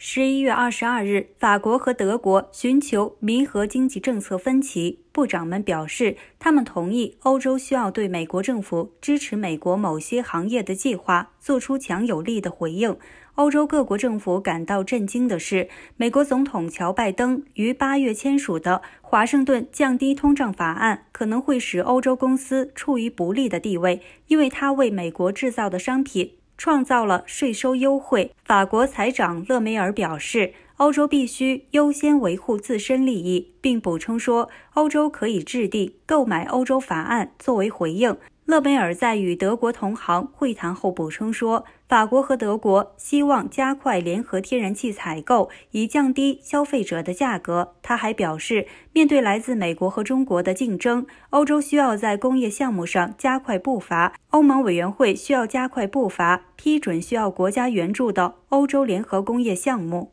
十一月二十二日，法国和德国寻求弥合经济政策分歧。部长们表示，他们同意欧洲需要对美国政府支持美国某些行业的计划做出强有力的回应。欧洲各国政府感到震惊的是，美国总统乔·拜登于八月签署的《华盛顿降低通胀法案》可能会使欧洲公司处于不利的地位，因为他为美国制造的商品。创造了税收优惠。法国财长勒梅尔表示，欧洲必须优先维护自身利益，并补充说，欧洲可以制定购买欧洲法案作为回应。勒梅尔在与德国同行会谈后补充说：“法国和德国希望加快联合天然气采购，以降低消费者的价格。”他还表示，面对来自美国和中国的竞争，欧洲需要在工业项目上加快步伐。欧盟委员会需要加快步伐，批准需要国家援助的欧洲联合工业项目。